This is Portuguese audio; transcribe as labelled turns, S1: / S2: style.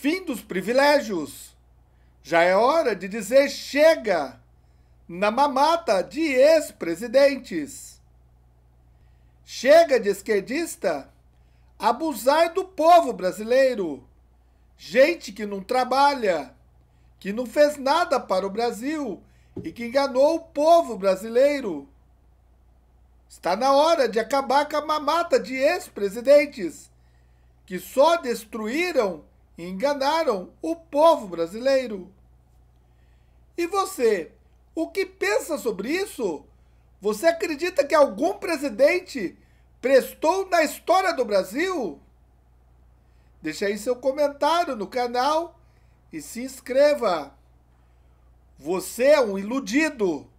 S1: fim dos privilégios. Já é hora de dizer chega na mamata de ex-presidentes. Chega de esquerdista abusar do povo brasileiro. Gente que não trabalha, que não fez nada para o Brasil e que enganou o povo brasileiro. Está na hora de acabar com a mamata de ex-presidentes que só destruíram enganaram o povo brasileiro. E você, o que pensa sobre isso? Você acredita que algum presidente prestou na história do Brasil? Deixe aí seu comentário no canal e se inscreva. Você é um iludido.